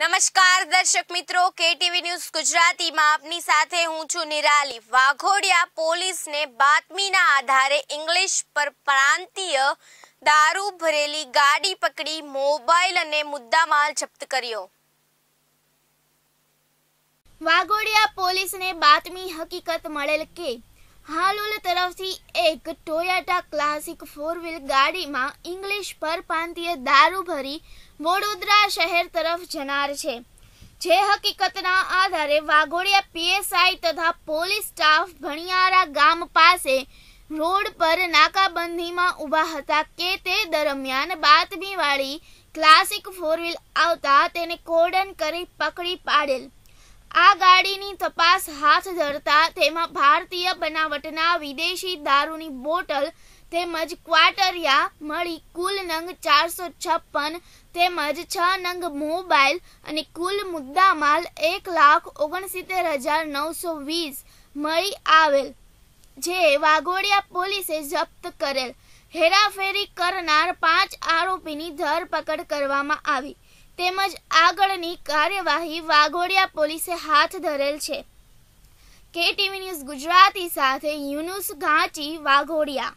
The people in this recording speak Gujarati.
નમસ્કાર દર્શક મિત્રો કેટીવી ન્યૂઝ ગુજરાતીમાં આપની સાથે હું છું નિરાલી વાઘોડિયા પોલીસને બાતમીના આધારે ઇંગ્લિશ પર પ્રાંતીય દારૂ ભરેલી ગાડી પકડી મોબાઈલ અને મુદ્દામાલ જપ્ત કર્યો વાઘોડિયા પોલીસને બાતમી હકીકત મળેલ કે હાલોલ તરફથી એક ટોયોટા ક્લાસિક ફોર વ્હીલ ગાડીમાં ઇંગ્લિશ પરપ્રાંતીય દારૂ ભરી વડોદરા શહેર તરફ જનાર છે જે હકીકતના આધારે વાઘોડિયા પીએસઆઈ તથા પોલીસ સ્ટાફ ભણિયારા ગામ પાસે રોડ પર નાકાબંધીમાં ઊભા હતા કે તે દરમિયાન બાતમીવાળી ક્લાસિક ફોર વ્હીલ આવતા તેને કોર્ડન કરી પકડી પાડેલ આ ગાડીની તપાસ હાથ ધરતા તેમાં ભારતીય બનાવટના વિદેશી દારૂની બોટલ તેમજ ક્વાર્ટરિયા મળી કુલ નંગ ચારસો છપ્પન તેમજ છ નંગ મોબાઈલ અને કુલ મુદ્દામાલ એક લાખ ઓગણસિત્તેર હજાર નવસો વીસ મળી આવેલ જે વાઘોડિયા પોલીસે જપ્ત કરેલ હેરાફેરી કરનાર પાંચ આરોપીની ધરપકડ કરવામાં આવી તેમજ આગળની કાર્યવાહી વાઘોડિયા પોલીસે હાથ ધરેલ છે કેટીવી ન્યૂઝ ગુજરાતી સાથે યુનુસ ઘાંચી વાઘોડિયા